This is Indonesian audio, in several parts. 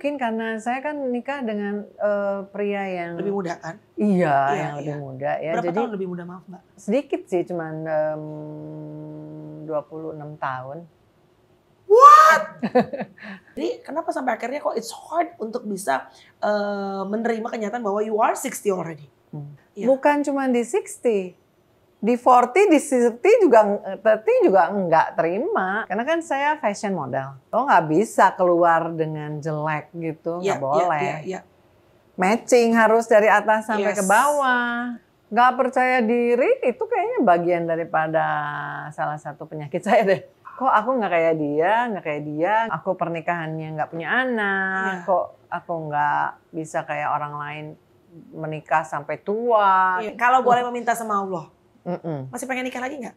Mungkin karena saya kan nikah dengan uh, pria yang lebih muda kan? Iya, iya yang iya. lebih muda ya. Berapa Jadi, tahun lebih muda maaf mbak? Sedikit sih, cuman puluh enam tahun. What? Jadi kenapa sampai akhirnya kok it's hard untuk bisa uh, menerima kenyataan bahwa you are 60 already? Hmm. Ya. Bukan cuma di 60, di 40, di 60 juga 30 eh, juga nggak terima. Karena kan saya fashion model. Lo nggak bisa keluar dengan jelek gitu, nggak yeah, ya, ya, boleh. Yeah, yeah, yeah. Matching harus dari atas sampai yes. ke bawah. Nggak percaya diri itu kayaknya bagian daripada salah satu penyakit saya deh. Kok aku nggak kayak dia, nggak kayak dia. Aku pernikahannya nggak punya anak. Yeah. Kok aku nggak bisa kayak orang lain menikah sampai tua. Yeah. Kalau boleh meminta sama Allah Mm -mm. Masih pengen nikah lagi nggak?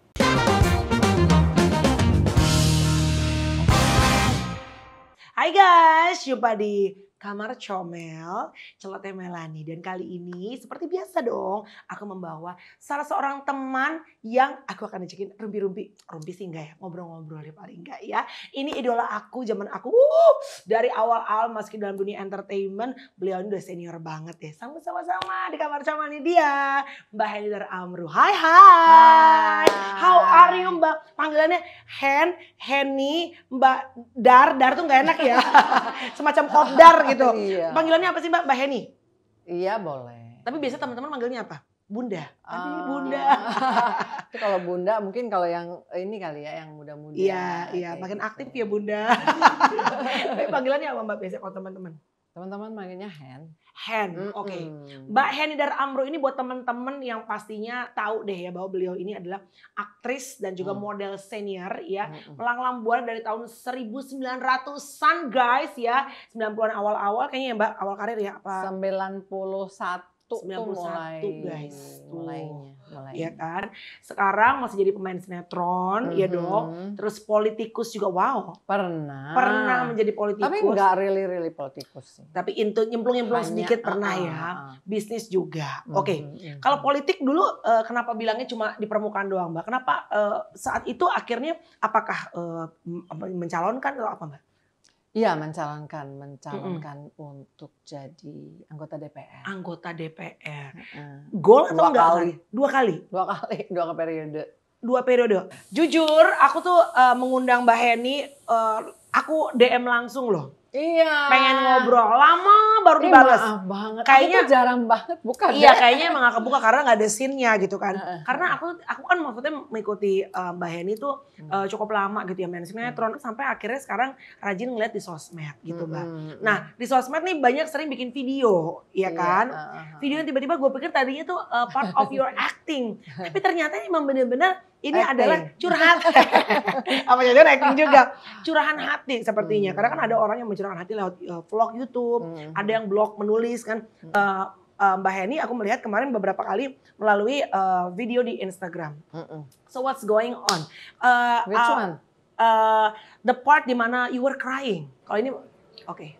Hai guys, jumpa di Kamar Comel, celote Melani. Dan kali ini seperti biasa dong, aku membawa salah seorang teman yang aku akan ajakin rumpi-rumpi. Rumpi sih enggak ya, ngobrol-ngobrol ya paling enggak ya. Ini idola aku, zaman aku. wuh, dari awal-awal masuk dalam dunia entertainment, beliau ini udah senior banget ya. Sama-sama di Kamar Comel ini dia, Mbak Henidar Amru. Hai, hai. hai. How are you Mbak? Panggilannya Hen, Henny, Mbak Dar. Dar tuh nggak enak ya. Semacam kopdar gitu gitu. Iya. Panggilannya apa sih Mbak? Mbak Heni? Iya boleh. Tapi biasa teman-teman manggilnya apa? Bunda. Tapi ah. bunda. Itu kalau bunda mungkin kalau yang ini kali ya yang muda-muda. Iya, iya, makin gitu. aktif ya bunda. Tapi panggilannya apa Mbak biasa kalau teman-teman? Teman-teman manggilnya Hen. Hen. Mm -hmm. Oke. Okay. Mbak Heni Dar Amro ini buat temen-temen yang pastinya tahu deh ya bahwa beliau ini adalah aktris dan juga mm. model senior ya. Mm -hmm. buat buana dari tahun 1900-an guys ya. 90-an mm. awal-awal kayaknya ya Mbak awal karir ya apa? 91 mulai, guys. Tuh. Mulainya, mulainya. Ya kan? Sekarang masih jadi pemain sinetron, mm -hmm. dong. Terus politikus juga wow. Pernah. Pernah menjadi politikus. Tapi nggak really really politikus Tapi itu nyemplung-nyemplung sedikit ah, pernah uh, ya. Ah, Bisnis juga. Mm -hmm. Oke. Okay. Mm -hmm. Kalau politik dulu eh, kenapa bilangnya cuma di permukaan doang, Mbak? Kenapa eh, saat itu akhirnya apakah eh, mencalonkan atau apa, Mbak? Iya, mencalonkan, mencalonkan mm -hmm. untuk jadi anggota DPR. Anggota DPR. Mm -hmm. Gol atau dua enggak? Kali. Dua kali. Dua kali, dua kali periode. Dua periode. Jujur, aku tuh uh, mengundang Mbak Heni, uh, aku DM langsung loh. Iya. Pengen ngobrol lama baru Ini dibales. Maaf banget. Kayaknya aku jarang banget bukan? Iya, kayaknya emang gak kebuka karena nggak ada scene-nya gitu kan. Uh, karena aku aku kan maksudnya mengikuti uh, Mbak Heni tuh uh, cukup lama gitu ya main sinetron uh, sampai akhirnya sekarang rajin ngeliat di sosmed gitu, Mbak. Uh, nah, di sosmed nih banyak sering bikin video, ya kan? Video yang tiba-tiba gue pikir tadinya tuh uh, part of your acting, tapi ternyata emang bener-bener ini acting. adalah curhat apa jadi acting juga curahan hati sepertinya hmm. karena kan ada orang yang mencurahkan hati lewat uh, vlog YouTube hmm. ada yang blog menulis kan uh, uh, Mbak Heni aku melihat kemarin beberapa kali melalui uh, video di Instagram hmm. so what's going on uh, uh, uh, the part di mana you were crying kalau ini oke okay.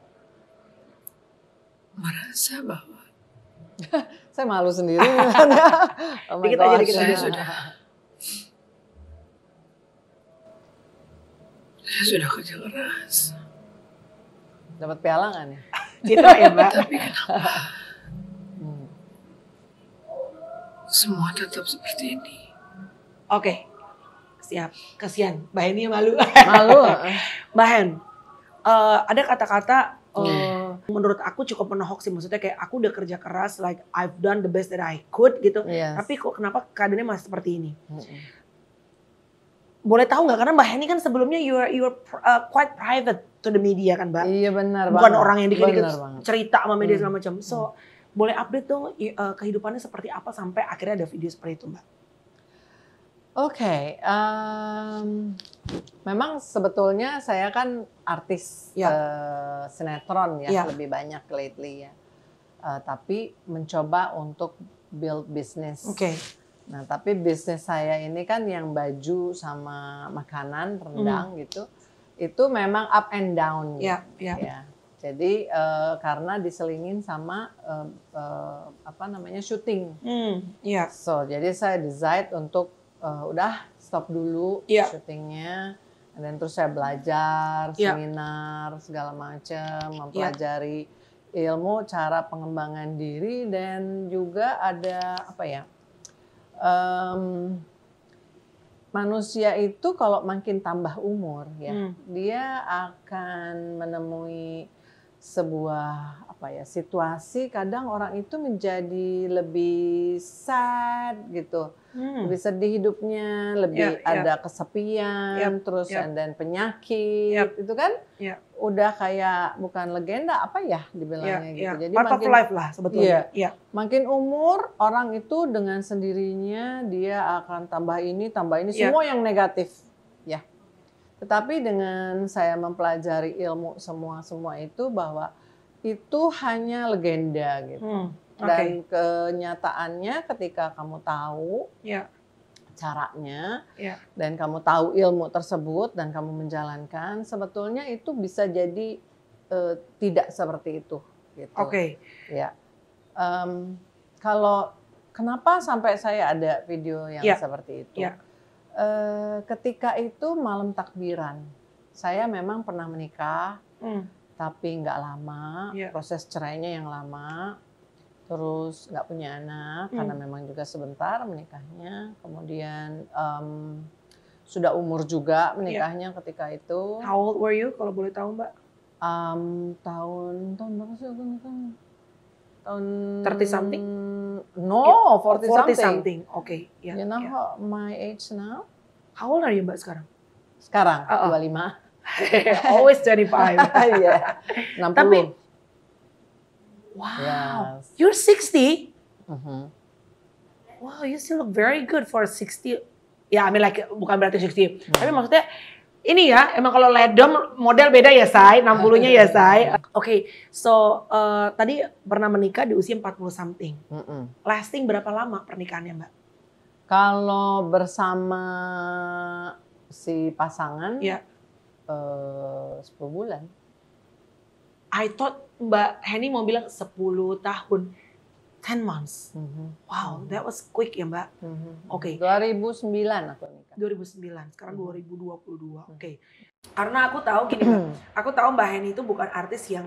merasa bahwa saya malu sendiri. oh dikit aja, dikit aja. Sudah Saya sudah kerja keras. Dapat piala nggak nih? Gitu ya mbak. Tapi kenapa? Hmm. Semua tetap seperti ini. Oke, okay. siap. Kasihan, Mbak Heni malu. Malu. Mbak Hen, uh, ada kata-kata uh, menurut aku cukup menohok sih. Maksudnya kayak aku udah kerja keras, like I've done the best that I could gitu. Yes. Iya. Tapi kok kenapa keadaannya masih seperti ini? Hmm boleh tahu nggak karena Mbak Heni kan sebelumnya you are, you are uh, quite private to the media kan Mbak. Iya benar Bukan banget. orang yang dikit-dikit cerita sama media hmm. segala macam. So hmm. boleh update dong uh, kehidupannya seperti apa sampai akhirnya ada video seperti itu Mbak. Oke, okay, um, memang sebetulnya saya kan artis ya. uh, sinetron ya, yeah. lebih banyak lately ya. Uh, tapi mencoba untuk build bisnis. Oke. Okay Nah, tapi bisnis saya ini kan yang baju sama makanan rendang hmm. gitu, itu memang up and down. Gitu. Ya, ya. ya. Jadi uh, karena diselingin sama uh, uh, apa namanya syuting. Mm, ya. So, jadi saya decide untuk uh, udah stop dulu yeah. syutingnya. Dan terus saya belajar, ya. seminar, segala macam, ya. mempelajari yeah. ilmu, cara pengembangan diri, dan juga ada apa ya, um, manusia itu kalau makin tambah umur ya hmm. dia akan menemui sebuah apa ya situasi kadang orang itu menjadi lebih sad gitu hmm. lebih sedih hidupnya, lebih yeah, ya. ada yeah. kesepian, yep, terus yep. dan penyakit, yep. itu kan yep. Ya. udah kayak bukan legenda apa ya dibilangnya yep, ya, gitu. Yep. Jadi Part makin life lah sebetulnya. Yeah, yeah. Makin umur orang itu dengan sendirinya dia akan tambah ini, tambah ini yep. semua yang negatif, ya. Tetapi dengan saya mempelajari ilmu semua semua itu bahwa itu hanya legenda gitu. Hmm dan kenyataannya ketika kamu tahu yeah. caranya yeah. dan kamu tahu ilmu tersebut dan kamu menjalankan, sebetulnya itu bisa jadi uh, tidak seperti itu. Gitu. Oke. Okay. Ya. Um, kalau kenapa sampai saya ada video yang yeah. seperti itu? Yeah. Ya. Uh, ketika itu malam takbiran, saya memang pernah menikah, mm. tapi nggak lama, yeah. proses cerainya yang lama terus nggak punya anak hmm. karena memang juga sebentar menikahnya kemudian um, sudah umur juga iya. menikahnya yeah. ketika itu how old were you kalau boleh tahu mbak um, tahun tahun berapa sih aku nikah tahun 30 something no yeah. something, something. oke okay. Iya, yeah. you know yeah. How, my age now how old are you mbak sekarang sekarang uh -uh. lima always 25 yeah. enam puluh Wow, yes. you're 60? Mm-hmm. Wow, you still look very good for 60. Ya, I mean like, bukan berarti 60. Mm. Mm-hmm. Tapi maksudnya, ini ya, emang kalau ledom model beda ya, Say. 60-nya ya, Say. Iya. Oke, okay, so uh, tadi pernah menikah di usia 40 something. Mm hmm Lasting berapa lama pernikahannya, Mbak? Kalau bersama si pasangan, yeah. Iya. uh, 10 bulan. I thought Mbak Henny mau bilang 10 tahun. 10 months. Mm -hmm. Wow, mhm. that was quick ya Mbak. Mm -hmm. Oke. Okay. 2009 aku nikah. 2009, sekarang mm -hmm. 2022. Oke. Okay. Karena aku tahu gini aku tahu Mbak Henny itu bukan artis yang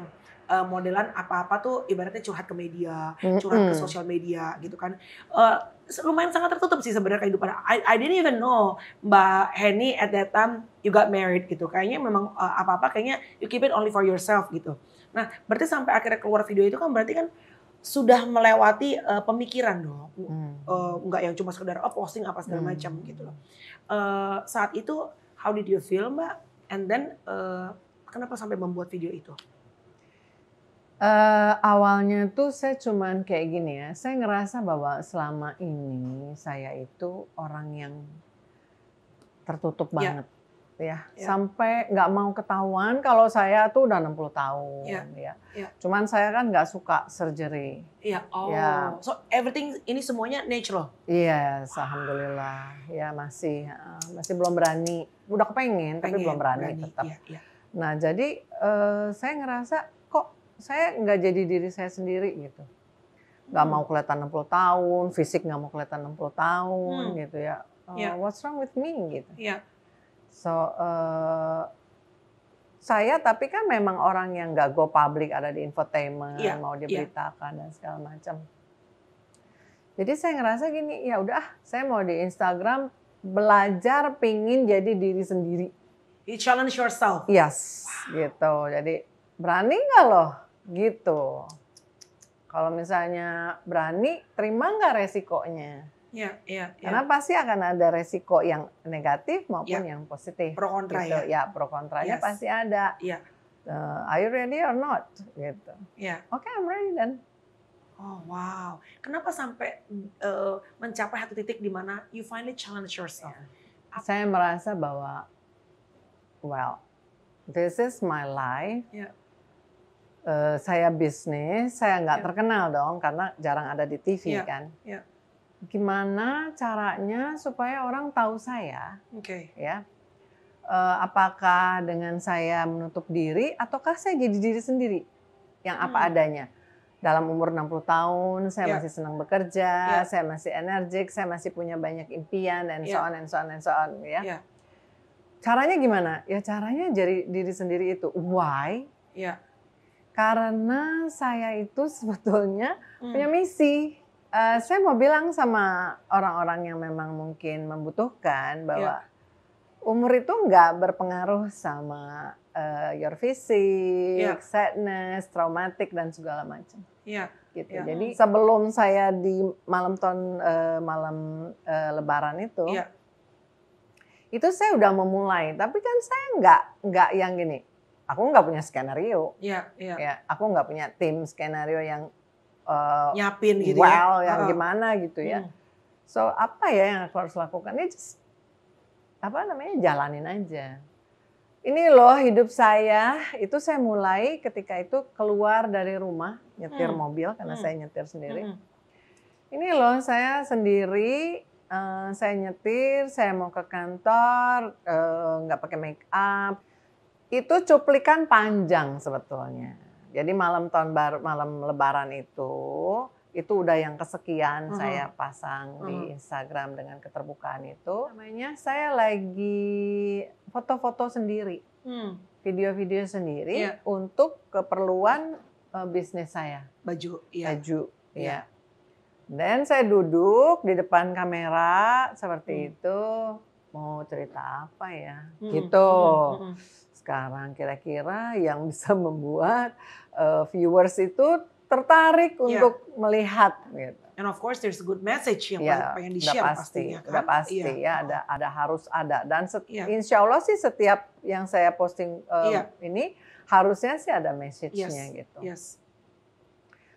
uh, modelan apa-apa tuh ibaratnya curhat ke media, curhat mm -hmm. ke sosial media gitu kan. Uh, lumayan sangat tertutup sih sebenarnya kehidupan. I, I didn't even know Mbak Henny at that time you got married gitu. Kayaknya memang apa eh, apa-apa kayaknya you keep it only for yourself gitu. Nah, berarti sampai akhirnya keluar video itu kan berarti kan sudah melewati uh, pemikiran dong, Mm. uh, nggak yang cuma sekedar oh, posting apa segala mm. macam gitu loh. Uh, saat itu how did you feel mbak? And then uh, kenapa sampai membuat video itu? Uh, awalnya tuh saya cuman kayak gini ya, saya ngerasa bahwa selama ini saya itu orang yang tertutup ya. banget. Ya, yeah. sampai nggak mau ketahuan kalau saya tuh udah 60 tahun ya. Ya. Yeah. Cuman saya kan nggak suka surgery. Iya. Oh. Ya. So everything ini semuanya natural. Iya, yes, wow. alhamdulillah. Ya masih eh, masih belum berani. Udah kepengen, pengen, tapi belum berani, berani. tetap. Yeah. Yeah. Nah, jadi uh, saya ngerasa saya nggak jadi diri saya sendiri gitu nggak hmm. mau kelihatan 60 tahun fisik nggak mau kelihatan 60 tahun hmm. gitu ya uh, yeah. what's wrong with me gitu yeah. so uh, saya tapi kan memang orang yang nggak go public ada di infotainment yeah. mau ya. diberitakan yeah. dan segala macam jadi saya ngerasa gini ya udah saya mau di Instagram belajar pingin jadi diri sendiri you challenge yourself yes wow. gitu jadi berani nggak loh Gitu. Kalau misalnya berani, terima nggak resikonya? Iya, iya. ya. Karena pasti akan ada resiko yang negatif maupun ya. yang positif. Pro kontra gitu. ya. Ya, pro kontranya yes. pasti ada. Iya. Uh, are you ready or not? Gitu. Iya. Oke, okay, I'm ready then. Oh wow, kenapa sampai uh, mencapai satu titik di mana you finally challenge yourself? Yeah. Saya merasa bahwa, well, this is my life. Yeah uh, saya bisnis, saya nggak yeah. terkenal dong karena jarang ada di TV yeah. kan. Yeah. Gimana caranya supaya orang tahu saya? Oke. Okay. Ya. Uh, apakah dengan saya menutup diri ataukah saya jadi diri sendiri yang apa hmm. adanya? Dalam umur 60 tahun, saya yeah. masih senang bekerja, yeah. saya masih energik, saya masih punya banyak impian dan yeah. so on and so on and so on ya. Yeah. Caranya gimana? Ya caranya jadi diri sendiri itu. Why? Yeah karena saya itu sebetulnya hmm. punya misi. Uh, saya mau bilang sama orang-orang yang memang mungkin membutuhkan ya. bahwa yeah. umur itu nggak berpengaruh sama uh, your physique, yeah. sadness, traumatik dan segala macam. Iya. Yeah gitu. Yeah. Jadi sebelum saya di malam tahun uh, eh, malam uh, Lebaran itu, yeah. itu saya udah memulai. Tapi kan saya nggak nggak yang gini aku nggak punya skenario. Iya, iya. Ya, aku nggak punya tim skenario yang uh, nyiapin gitu ya? well, ya. yang uh. gimana gitu ya. Hmm. So apa ya yang aku harus lakukan? Ini ya apa namanya jalanin aja. Ini loh hidup saya, itu saya mulai ketika itu keluar dari rumah, nyetir hmm. mobil karena hmm. saya nyetir sendiri. Hmm. Ini loh saya sendiri, uh, saya nyetir, saya mau ke kantor, eh, nggak uh, pakai make up itu cuplikan panjang sebetulnya. Jadi malam tahun baru, malam lebaran itu, itu udah yang kesekian uh -huh. saya pasang uh -huh. di Instagram dengan keterbukaan itu. Namanya saya lagi foto-foto sendiri, hmm. video-video hmm. sendiri yeah. untuk keperluan uh, bisnis saya. Baju, iya. Baju, ya. Yeah. Dan saya duduk di depan kamera seperti hmm. itu mau cerita apa ya, hmm. gitu. Hmm. hmm, hmm sekarang kira-kira yang bisa membuat uh, viewers itu tertarik yeah. untuk melihat gitu. And of course there's a good message yang yeah, pengen di-share pasti, pastinya kan. pasti yeah. ya ada ada harus ada dan yeah. insya Allah sih setiap yang saya posting um, yeah. Iya. ini harusnya sih ada message-nya yes. gitu. Yes.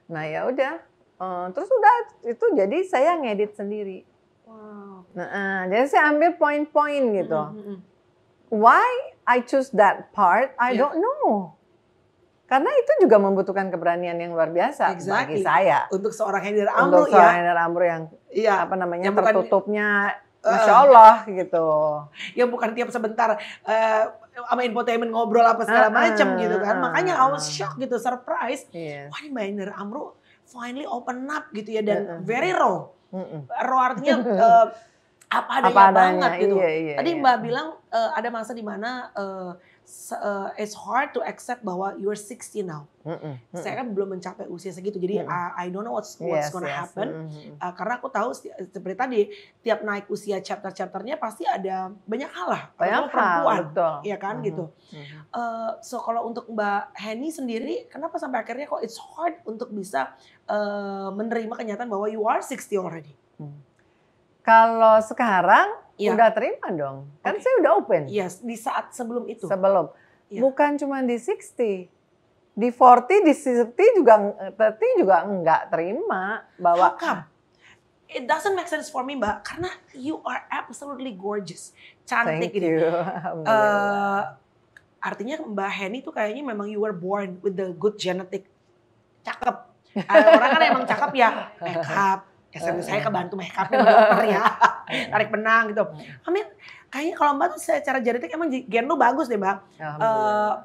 Nah, ya udah Uh, terus udah itu jadi saya ngedit sendiri. Wow. Nah, uh, jadi saya ambil poin-poin gitu. Mm -hmm. Why I choose that part, I yeah. don't know. Karena itu juga membutuhkan keberanian yang luar biasa exactly. bagi saya. Untuk seorang Hendir Amru Untuk ya. seorang ya. Amru yang ya. apa namanya yang tertutupnya bukan, eh. Masya Allah uh, gitu. Yang bukan tiap sebentar uh, sama infotainment ngobrol apa segala uh, ah, ah, macam uh, gitu kan. Ah, Makanya I was shocked gitu, surprise. Yes. Iya. Wah ini Mbak Hendir Amru finally open up gitu ya dan uh, very raw. Uh, uh. Raw artinya uh, apa adanya, apa adanya banget gitu. Iya, iya, Tadi iya. Mbak bilang uh, ada masa di mana uh, uh, it's hard to accept bahwa you are 60 now. Mm -mm, mm -mm. Saya kan belum mencapai usia segitu, jadi mm -mm. I, I don't know what's what's yes, gonna yes. happen. Mm -hmm. uh, karena aku tahu seperti tadi tiap naik usia chapter-chapternya pasti ada banyak hal lah, banyak perempuan, betul. ya kan mm -hmm. gitu. Mm -hmm. uh, so kalau untuk Mbak Henny sendiri, kenapa sampai akhirnya kok it's hard untuk bisa uh, menerima kenyataan bahwa you are 60 already? Mm. Kalau sekarang Ya. Udah terima dong. Kan okay. saya udah open. Yes, iya, di saat sebelum itu. Sebelum. Ya. Bukan cuma di 60. Di 40, di 60 juga 30 eh, juga enggak terima bahwa How come? It doesn't make sense for me, Mbak, karena you are absolutely gorgeous. Cantik Thank gitu. You. Uh, artinya Mbak Henny tuh kayaknya memang you were born with the good genetic. Cakep. Ada eh, orang kan emang cakep ya, makeup, ya uh, saya iya. kebantu makeup dokter ya. Iya. Tarik benang gitu. Iya. Amin. Kayaknya kalau Mbak tuh secara genetik emang gen lu bagus deh Mbak. Uh,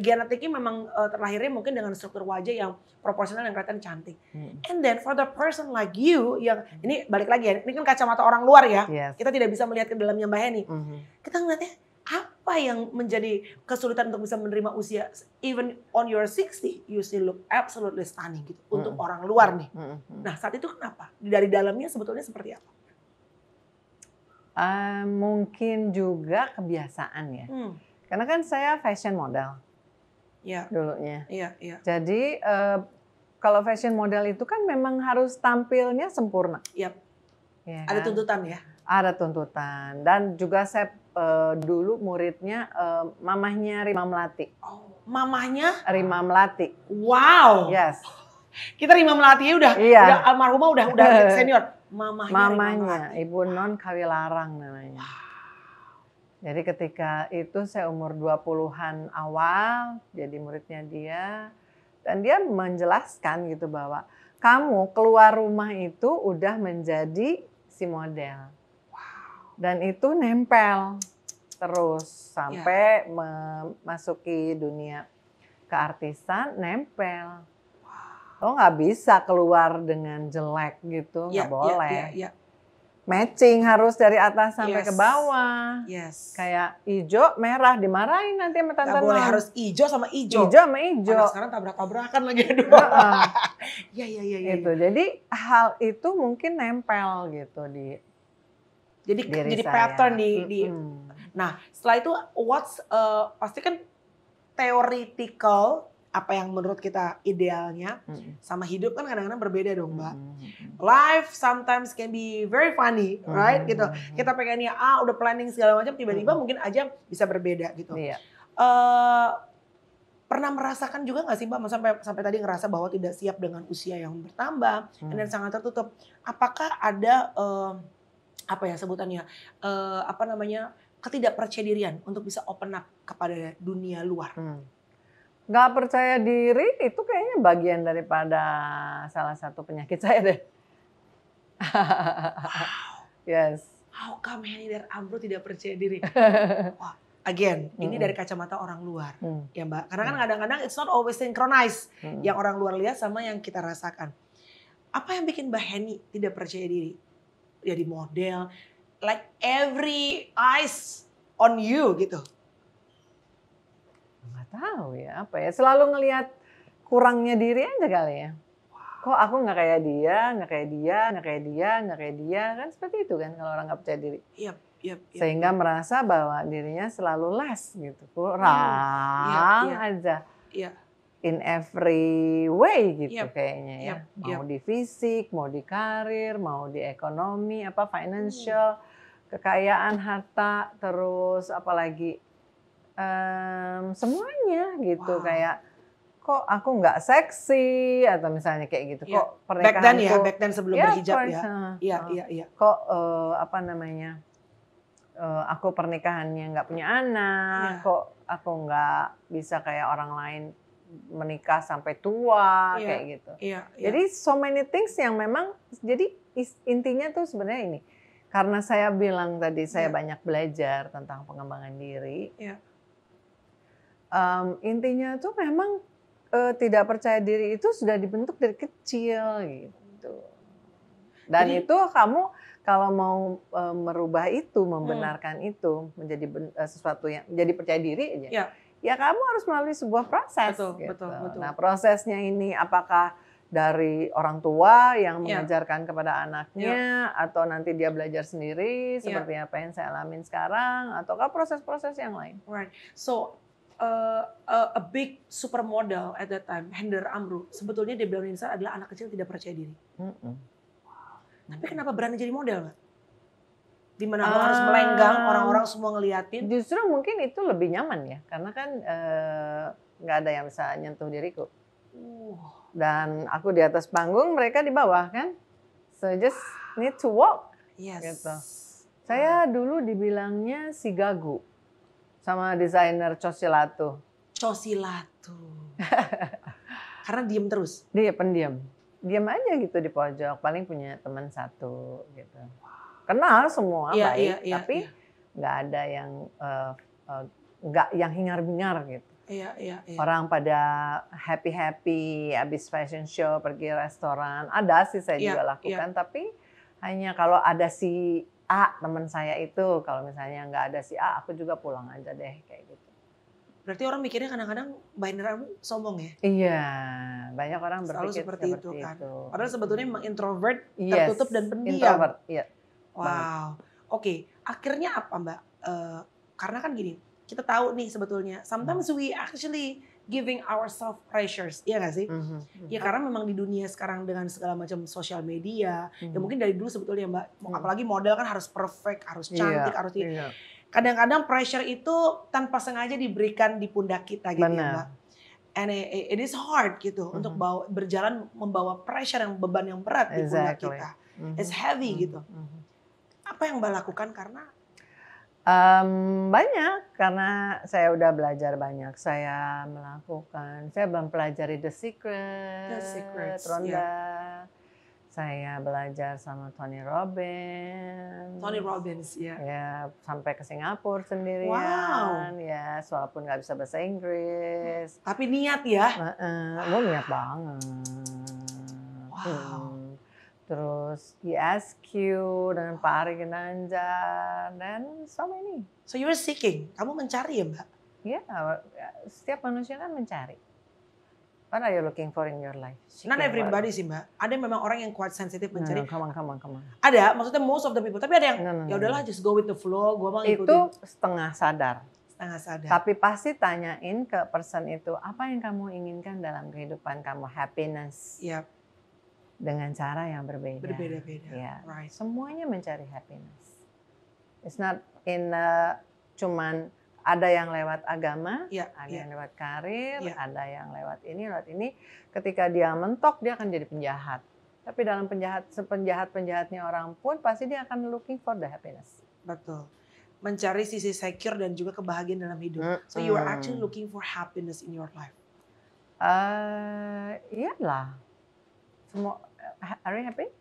genetiknya memang uh, terlahirnya mungkin dengan struktur wajah yang proporsional dan kelihatan cantik. Hmm. And then for the person like you yang hmm. ini balik lagi ya, ini kan kacamata orang luar ya. Yes. Kita tidak bisa melihat ke dalamnya Mbak Heni. Mm -hmm. Kita ngeliatnya apa yang menjadi kesulitan untuk bisa menerima usia even on your 60 you still look absolutely stunning gitu untuk mm -hmm. orang luar nih. Mm -hmm. Nah, saat itu kenapa? Dari dalamnya sebetulnya seperti apa? Uh, mungkin juga kebiasaan ya. Hmm. Karena kan saya fashion model. Iya. Dulunya. Iya, iya. Jadi uh, kalau fashion model itu kan memang harus tampilnya sempurna. Yep. Ya, kan? Ada tuntutan ya. Ada tuntutan dan juga saya uh, dulu muridnya uh, mamahnya Rima Melati. Oh, mamahnya? Rima Melati. Wow. Yes. Kita Rima Melati udah, iya. udah almarhumah udah udah senior. Mamahnya. Mamahnya Ibu Non larang namanya. Jadi ketika itu saya umur 20-an awal jadi muridnya dia dan dia menjelaskan gitu bahwa kamu keluar rumah itu udah menjadi si model dan itu nempel terus sampai ya. memasuki dunia keartisan nempel. Wow. Oh, Lo nggak bisa keluar dengan jelek gitu, nggak ya, ya boleh. Ya, ya, ya. Matching harus dari atas sampai yes. ke bawah. Yes. Kayak ijo merah dimarahin nanti sama tante. boleh harus ijo sama ijo ijo sama ijo Anak sekarang tabrak-tabrakan lagi dua Iya iya iya. Ya, ya. Itu jadi hal itu mungkin nempel gitu di jadi Diri jadi pattern di di Nah, setelah itu what's uh, pasti kan theoretical apa yang menurut kita idealnya hmm. sama hidup kan kadang-kadang berbeda dong mbak. Hmm. Life sometimes can be very funny, hmm. right? Gitu. Kita pengennya ah udah planning segala macam tiba-tiba hmm. mungkin aja bisa berbeda gitu. Iya. Uh, pernah merasakan juga nggak sih mbak sampai sampai tadi ngerasa bahwa tidak siap dengan usia yang bertambah hmm. dan sangat tertutup. Apakah ada uh, apa ya sebutannya uh, apa namanya ketidakpercayaan untuk bisa open up kepada dunia luar. Hmm. Gak percaya diri itu kayaknya bagian daripada salah satu penyakit saya deh. wow. Yes. How come Henny dari Ambro tidak percaya diri? Wah, again, mm-hmm. ini hmm. dari kacamata orang luar, mm. ya Mbak. Karena kan hmm. kadang-kadang it's not always synchronized mm. yang orang luar lihat sama yang kita rasakan. Apa yang bikin Mbak Henny tidak percaya diri? jadi model like every eyes on you gitu nggak tahu ya apa ya selalu ngelihat kurangnya diri aja kali ya kok aku nggak kayak dia nggak kayak dia nggak kayak dia nggak kayak dia kan seperti itu kan kalau orang nggak percaya diri yep. Yep, yep. sehingga merasa bahwa dirinya selalu les gitu hmm, iya, kurang yep, iya. yep. aja. Yep. Iya in every way gitu yep. kayaknya ya. Yep. Mau yep. di fisik, mau di karir, mau di ekonomi, apa financial, hmm. kekayaan, harta, terus apalagi um, semuanya gitu wow. kayak kok aku nggak seksi atau misalnya kayak gitu yeah. kok pernikahan back then ya back then sebelum yeah, berhijab ya. course, ya iya iya iya kok uh, apa namanya uh, aku pernikahannya nggak punya anak yeah. kok aku nggak bisa kayak orang lain menikah sampai tua yeah. kayak gitu. Yeah, yeah. Jadi so many things yang memang jadi intinya tuh sebenarnya ini karena saya bilang tadi saya yeah. banyak belajar tentang pengembangan diri. Yeah. Iya. Um, intinya tuh memang uh, tidak percaya diri itu sudah dibentuk dari kecil gitu. Dan jadi, itu kamu kalau mau uh, merubah itu, hmm. membenarkan hmm. itu menjadi uh, sesuatu yang jadi percaya diri aja. Yeah ya kamu harus melalui sebuah proses. Betul, gitu. betul, betul. Nah prosesnya ini apakah dari orang tua yang yeah. mengajarkan kepada anaknya yeah. atau nanti dia belajar sendiri ya. seperti yeah. apa yang saya alamin sekarang ataukah proses-proses yang lain? Right. So uh, uh, a big supermodel at that time, Hender Amru, sebetulnya dia bilang adalah anak kecil tidak percaya diri. Mm -mm. Tapi kenapa berani jadi model, di mana ah. harus melenggang ah. orang-orang semua ngeliatin justru mungkin itu lebih nyaman ya karena kan eh, nggak ada yang bisa nyentuh diriku uh. dan aku di atas panggung mereka di bawah kan so just need to walk yes. gitu saya ah. dulu dibilangnya si gagu sama desainer Cosilato Cosilato karena diem terus dia pendiam diam aja gitu di pojok paling punya teman satu gitu wow kenal semua yeah, baik, yeah, yeah, tapi iya. nggak yeah. ada yang eh, eh, nggak uh, uh, yang hingar-bingar gitu. Iya, iya, iya. Orang pada happy-happy, habis fashion show, pergi restoran. Ada sih saya iya, juga iya. lakukan, iya. tapi hanya kalau ada si A teman saya itu, kalau misalnya nggak ada si A, aku juga pulang aja deh kayak gitu. Berarti orang mikirnya kadang-kadang binder sombong ya? Iya, banyak orang berpikir seperti, seperti itu, kan? itu. Padahal sebetulnya memang introvert, yes, tertutup dan pendiam. Introvert, iya. Wow. Oke, okay. akhirnya apa Mbak? Uh, karena kan gini, kita tahu nih sebetulnya sometimes we actually giving ourselves pressures, Iya gak sih? Mm-hmm. Ya karena memang di dunia sekarang dengan segala macam sosial media, mm-hmm. ya mhm. mungkin dari dulu sebetulnya Mbak, mm-hmm. apalagi model kan harus perfect, harus iya, cantik, yeah. harus yeah. kadang-kadang pressure itu tanpa sengaja diberikan di pundak kita gitu Bener. ya Mbak. And it, is hard gitu mm-hmm. untuk bawa, berjalan membawa pressure yang beban yang berat di pundak kita. Mm-hmm. It's mhm. heavy mm-hmm. gitu. Mm-hmm apa yang Mbak lakukan karena? Um, banyak, karena saya udah belajar banyak. Saya melakukan, saya mempelajari The Secret, The Secret Ronda. Yeah. Saya belajar sama Tony Robbins. Tony Robbins, ya. Yeah. Ya, sampai ke Singapura sendirian. Wow. Ya, walaupun nggak bisa bahasa Inggris. Tapi niat ya? Uh, uh, gue niat banget. Wow. Hmm terus di dengan Pak Ari Ginanjar dan so many. So you were seeking, kamu mencari ya mbak? Iya. yeah, setiap manusia kan mencari. What are you looking for in your life? Seeking Not everybody sih mbak. Ada memang orang yang kuat sensitif mencari. No, no, come on, Ada, maksudnya most of the people. Tapi ada yang, no, no, ya udahlah just go with the flow, gue mau ikutin. Itu setengah sadar. Setengah sadar. Tapi pasti tanyain ke person itu, apa yang kamu inginkan dalam kehidupan kamu? Happiness. Yap dengan cara yang berbeda. Berbeda-beda. Ya. Right. Semuanya mencari happiness. It's not in a, cuman ada yang lewat agama, yeah. ada yeah. yang lewat karir, yeah. ada yang lewat ini, lewat ini. Ketika dia mentok, dia akan jadi penjahat. Tapi dalam penjahat, sepenjahat penjahatnya orang pun pasti dia akan looking for the happiness. Betul. Mencari sisi secure dan juga kebahagiaan dalam hidup. Mm So you are actually looking for happiness in your life. Uh, iyalah semua are you happy?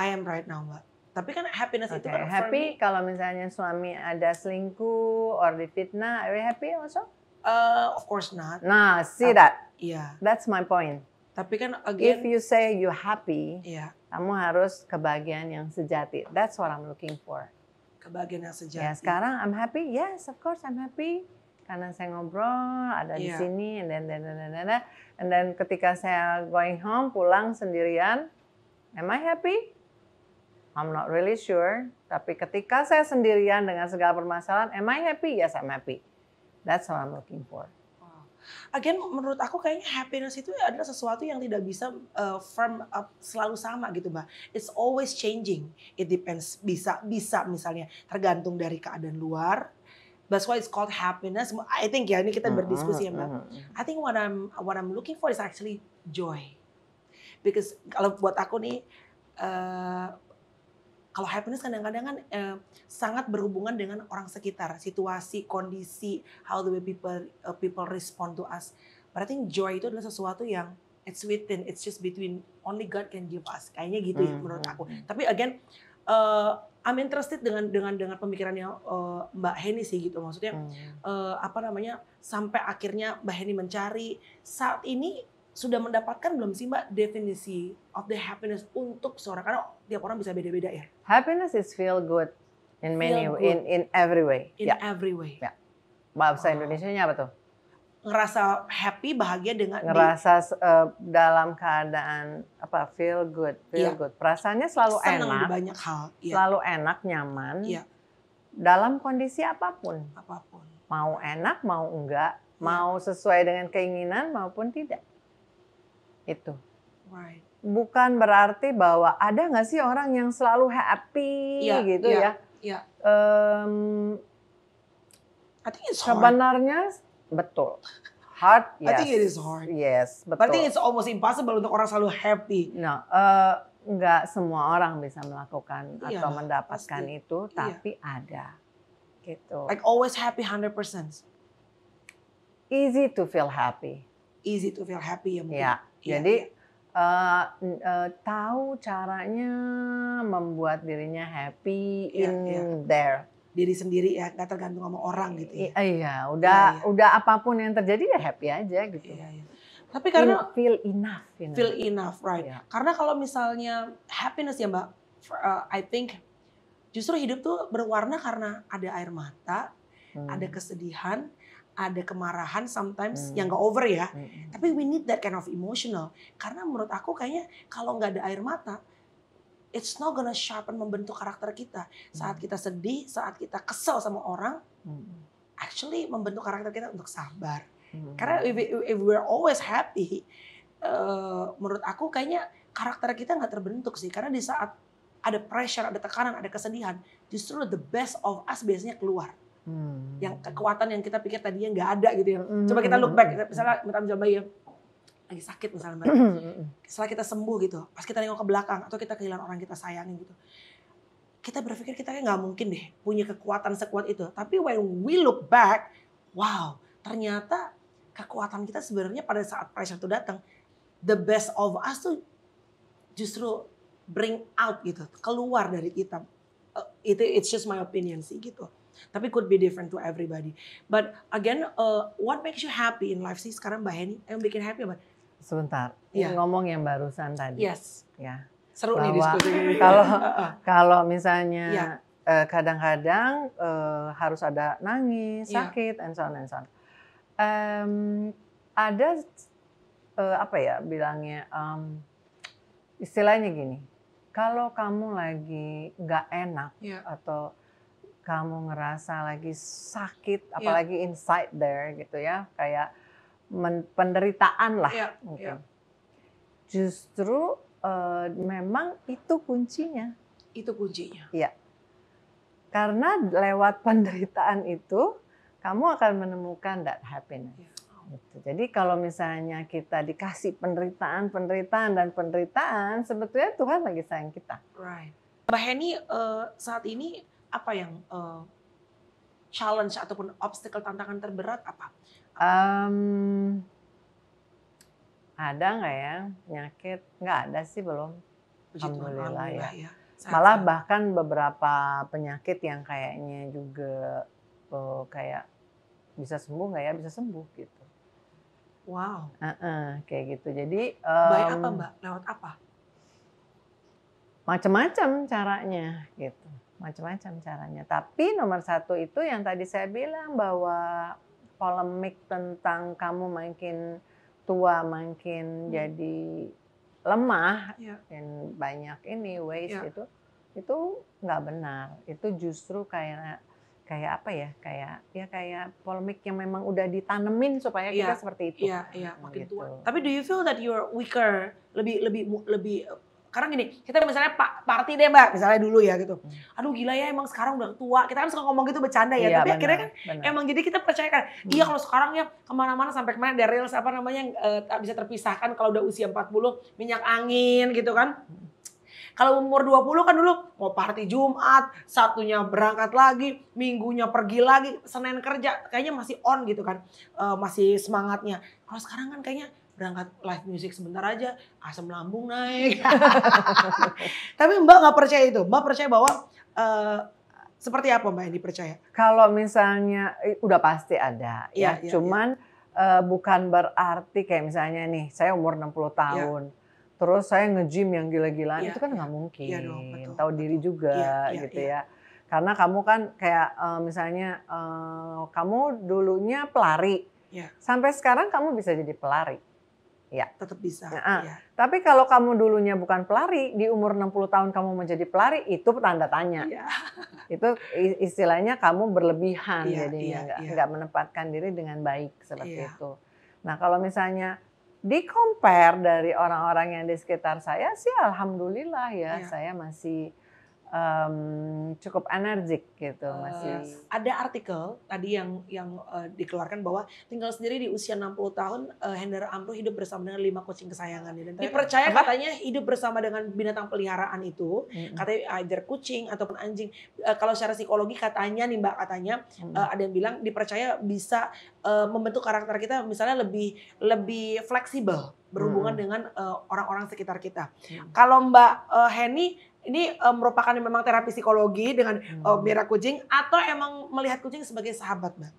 I am right now, Mbak. Tapi kan happiness okay. itu kan happy kalau misalnya suami ada selingkuh or difitnah, are you happy also? Uh, of course not. Nah, see Tapi, that. Yeah. That's my point. Tapi kan again if you say you happy, yeah. kamu harus kebahagiaan yang sejati. That's what I'm looking for. Kebahagiaan yang sejati. Ya, sekarang I'm happy. Yes, of course I'm happy karena saya ngobrol ada yeah. di iya. sini dan dan dan dan dan dan ketika saya going home pulang sendirian am I happy I'm not really sure tapi ketika saya sendirian dengan segala permasalahan am I happy yes I'm happy that's what I'm looking for Again, menurut aku kayaknya happiness itu adalah sesuatu yang tidak bisa uh, firm up selalu sama gitu, mbak. It's always changing. It depends. Bisa, bisa misalnya tergantung dari keadaan luar, That's why it's called happiness. I think ya ini kita mm-hmm, berdiskusi ya mbak. Mm-hmm, mm-hmm. I think what I'm what I'm looking for is actually joy. Because kalau buat aku nih, uh, kalau happiness kadang-kadang kan uh, sangat berhubungan dengan orang sekitar, situasi, kondisi, how the way people uh, people respond to us. But I think joy itu adalah sesuatu yang it's within, it's just between only God can give us. Kayaknya gitu ya menurut aku. Tapi again, I'm interested dengan dengan dengan pemikirannya uh, eh, Mbak Heni sih gitu maksudnya hmm. uh, apa namanya sampai akhirnya Mbak Heni mencari saat ini sudah mendapatkan belum sih Mbak definisi of the happiness untuk seorang karena tiap orang bisa beda-beda ya. Happiness is feel good in many good. in in every way. In yeah. every way. Ya. Yeah. Bahasa oh. Indonesia-nya apa tuh? ngerasa happy bahagia dengan ngerasa uh, dalam keadaan apa feel good feel yeah. good perasaannya selalu Senang enak banyak hal yeah. selalu enak nyaman yeah. dalam kondisi apapun apapun mau enak mau enggak yeah. mau sesuai dengan keinginan maupun tidak itu right. bukan berarti bahwa ada nggak sih orang yang selalu happy yeah, gitu yeah, ya yeah. Um, mmm, sebenarnya Betul. Hard, yes. I think it is hard. Yes, betul. But I think it's almost impossible untuk orang selalu happy. No, uh, nggak semua orang bisa melakukan yeah, atau mendapatkan pasti. itu, iya. tapi yeah. ada. Gitu. Like always happy 100%. Easy to feel happy. Easy to feel happy ya mungkin. Ya, Yeah. jadi Uh, uh, tahu caranya membuat dirinya happy yeah, in yeah. there diri sendiri ya nggak tergantung sama orang gitu ya. Iya, iya, udah iya, iya. udah apapun yang terjadi ya happy aja gitu. Iya, iya. Tapi karena In, feel enough, you know. feel enough, right? Iya. Karena kalau misalnya happiness ya Mbak, for, uh, I think justru hidup tuh berwarna karena ada air mata, hmm. ada kesedihan, ada kemarahan sometimes hmm. yang gak over ya. Hmm, hmm. Tapi we need that kind of emotional. Karena menurut aku kayaknya kalau nggak ada air mata, it's not gonna sharpen membentuk karakter kita. Saat hmm. kita sedih, saat kita kesel sama orang, hmm. actually membentuk karakter kita untuk sabar. Hmm. Karena if, if we're always happy, uh, menurut aku kayaknya karakter kita nggak terbentuk sih. Karena di saat ada pressure, ada tekanan, ada kesedihan, justru the best of us biasanya keluar. Yang kekuatan yang kita pikir tadinya nggak ada gitu ya. Coba kita look back, misalnya Mitam Jambai ya, lagi sakit misalnya Setelah kita sembuh gitu, pas kita nengok ke belakang atau kita kehilangan orang kita sayangin gitu. Kita berpikir kita kayak nggak mungkin deh punya kekuatan sekuat itu. Tapi when we look back, wow, ternyata kekuatan kita sebenarnya pada saat pressure itu datang, the best of us tuh justru bring out gitu, keluar dari kita. Uh, itu it's just my opinion sih gitu tapi could be different to everybody. But again, uh, what makes you happy in life sih sekarang Mbak Heni? Yang eh, bikin happy apa? Sebentar, ya. ngomong yang barusan tadi. Yes. Ya. Seru Bahwa nih diskusi ini. Kalau kalau misalnya ya. eh, kadang-kadang eh, harus ada nangis, ya. sakit, and so on and so on. Um, ada eh, apa ya bilangnya um, istilahnya gini. Kalau kamu lagi nggak enak ya. atau kamu ngerasa lagi sakit, iya. apalagi ya. inside there gitu ya, kayak penderitaan lah. Ya, ya. Justru uh, memang itu kuncinya. Itu kuncinya. ya. Karena lewat penderitaan itu kamu akan menemukan that happiness. Ya. Jadi kalau misalnya kita dikasih penderitaan, penderitaan dan penderitaan, sebetulnya Tuhan lagi sayang kita. Right. Mbak Heni uh, saat ini apa yang uh, challenge ataupun obstacle tantangan terberat apa? Um, ada nggak ya penyakit? Nggak ada sih belum. Alhamdulillah, Alhamdulillah ya. ya. Malah bahkan beberapa penyakit yang kayaknya juga oh, kayak bisa sembuh nggak ya? Bisa sembuh gitu. Wow. Uh -uh, kayak gitu. Jadi. Um, Baik apa mbak? Lewat apa? Macam-macam caranya gitu. Macam-macam caranya. Tapi nomor satu itu yang tadi saya bilang bahwa polemik tentang kamu makin tua makin hmm. jadi lemah yeah. dan banyak ini waste yeah. itu itu nggak benar itu justru kayak kayak apa ya kayak ya kayak polemik yang memang udah ditanemin supaya yeah. kita seperti itu. yeah, ya, makin hmm, gitu. tua. Tapi do you feel that you are weaker, lebih lebih lebih karena gini, kita misalnya pak party deh mbak, misalnya dulu ya gitu. Hmm. Aduh gila ya emang sekarang udah tua. Kita kan suka ngomong gitu bercanda ya. Iya, tapi bener, akhirnya kan bener. emang jadi kita percayakan. Iya, hmm. Iya kalau sekarang ya kemana-mana sampai kemana dari real apa namanya uh, tak bisa terpisahkan kalau udah usia 40 minyak angin gitu kan. Kalau umur 20 kan dulu mau party Jumat, satunya berangkat lagi, minggunya pergi lagi, Senin kerja, kayaknya masih on gitu kan, uh, masih semangatnya. Kalau sekarang kan kayaknya berangkat live music sebentar aja asam lambung naik. Tapi Mbak nggak percaya itu. Mbak percaya bahwa uh, seperti apa Mbak yang dipercaya? Kalau misalnya udah pasti ada ya, ya, ya cuman ya. Uh, bukan berarti kayak misalnya nih saya umur 60 iya. tahun. Ya. Terus saya nge-gym yang gila-gilaan ya, itu kan iya. nggak ya. mungkin. Ya, dong, betul, Tahu diri juga ya, gitu ya. ya karena kamu kan kayak uh, misalnya uh, kamu dulunya pelari Ya. sampai sekarang kamu bisa jadi pelari Ya. Tetap bisa. Nah, ya. Tapi kalau kamu dulunya bukan pelari, di umur 60 tahun kamu menjadi pelari, itu tanda tanya. Ya. Itu istilahnya kamu berlebihan ya, jadinya, ya, nggak, ya. menempatkan diri dengan baik seperti ya. itu. Nah kalau misalnya di compare dari orang-orang yang di sekitar saya sih alhamdulillah ya, ya. saya masih um, cukup energik gitu uh, masih. Ada artikel tadi yang yang uh, dikeluarkan bahwa tinggal sendiri di usia 60 tahun uh, Hendra Amro hidup bersama dengan lima kucing kesayangannya dan dipercaya iya. apa? katanya hidup bersama dengan binatang peliharaan itu -hmm. katanya either kucing ataupun anjing uh, kalau secara psikologi katanya nih Mbak katanya -hmm. uh, ada yang bilang dipercaya bisa uh, membentuk karakter kita misalnya lebih lebih fleksibel berhubungan hmm. dengan orang-orang uh, sekitar kita. Hmm. Kalau Mbak uh, Henny ini um, merupakan memang terapi psikologi dengan hmm. um, eh, merah kucing atau emang melihat kucing sebagai sahabat, Mbak?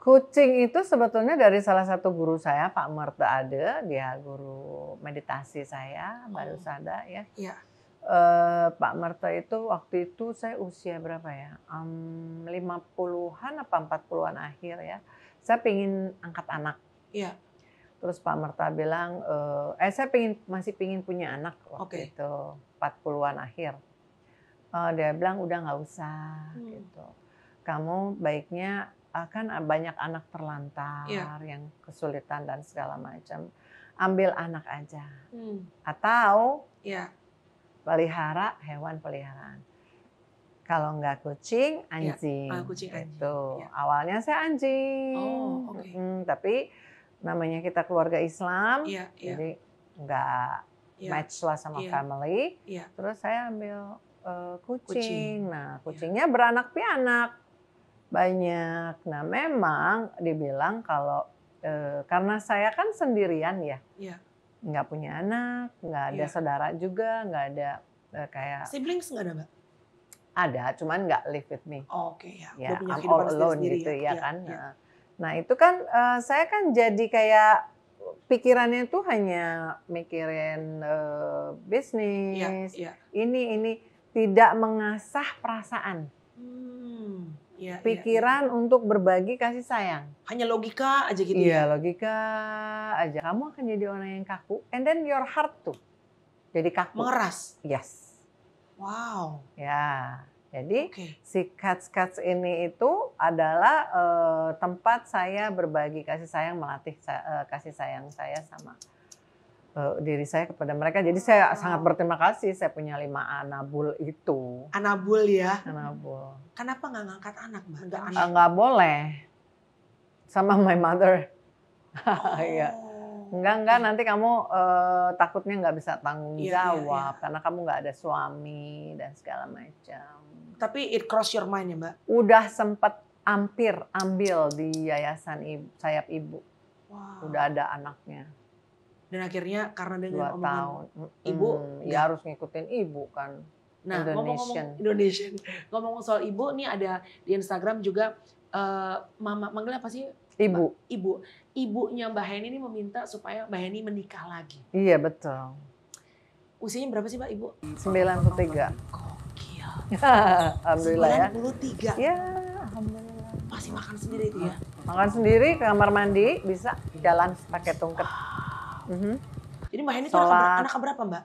Kucing itu sebetulnya dari salah satu guru saya, Pak Merta Ade, dia guru meditasi saya, oh. baru sadar ya. Iya. Uh, Pak Merta itu waktu itu saya usia berapa ya? Um, 50-an apa 40-an akhir ya. Saya pingin angkat anak. Iya. Terus Pak Merta bilang, eh, eh saya pengen, masih pingin punya anak waktu okay. itu, 40-an akhir. Uh, dia bilang udah nggak usah hmm. gitu. Kamu baiknya akan banyak anak terlantar yeah. yang kesulitan dan segala macam. Ambil anak aja. Hmm. Atau yeah. pelihara hewan peliharaan. Kalau nggak kucing, iya, anjing. Yeah. kucing, anjing. Itu Yeah. Awalnya saya anjing. Oh, okay. hmm, tapi namanya kita keluarga Islam, yeah, yeah. jadi nggak yeah. match lah sama yeah. family. Yeah. Terus saya ambil uh, kucing. kucing. Nah, iya. kucingnya yeah. beranak pianak banyak. Nah, memang dibilang kalau uh, karena saya kan sendirian ya, yeah. nggak punya anak, nggak ada yeah. saudara juga, nggak ada uh, kayak siblings nggak ada mbak? Ada, cuman nggak live with me. Oh, oke okay, ya. Ya, I'm all alone gitu ya, ya iya, kan. Ya. Nah, Nah itu kan uh, saya kan jadi kayak pikirannya tuh hanya mikirin uh, bisnis ya, ya. ini ini tidak mengasah perasaan. Hmm, Ya, Pikiran untuk berbagi kasih sayang. Hanya logika aja gitu iya, ya. logika aja. Kamu akan jadi orang yang kaku, and then your heart tuh jadi kaku. Mengeras. Yes. Wow. Ya. Jadi okay. si Cats Cats ini itu adalah uh, tempat saya berbagi kasih sayang, melatih uh, kasih sayang saya sama uh, diri saya kepada mereka. Jadi saya oh. sangat berterima kasih saya punya lima anabul itu. Anabul ya? Anabul. Kenapa nggak ngangkat anak mbak? Nggak anak. Nggak boleh. Sama my mother. Oh. ya. Enggak, enggak. Nanti kamu uh, takutnya nggak bisa tanggung jawab. Iya, iya, iya. Karena kamu nggak ada suami dan segala macam tapi it cross your mind ya mbak? Udah sempat hampir ambil di yayasan ibu, sayap ibu. Wow. Udah ada anaknya. Dan akhirnya karena dengan Dua omongan tahun. ibu, hmm, ya harus ngikutin ibu kan. Nah, ngomong-ngomong Indonesia. ngomong-ngomong soal ibu nih ada di Instagram juga uh, mama manggil apa sih? Ibu. Mbak, ibu. Ibunya Mbak Heni ini meminta supaya Mbak Heni menikah lagi. Iya, betul. Usianya berapa sih, Mbak Ibu? 93. alhamdulillah ya. 93. Ya, alhamdulillah. Masih makan sendiri itu ya? Makan sendiri ke kamar mandi bisa jalan pakai tongkat. Wow. Mm -hmm. Jadi Mbak Heni itu anak berapa Mbak?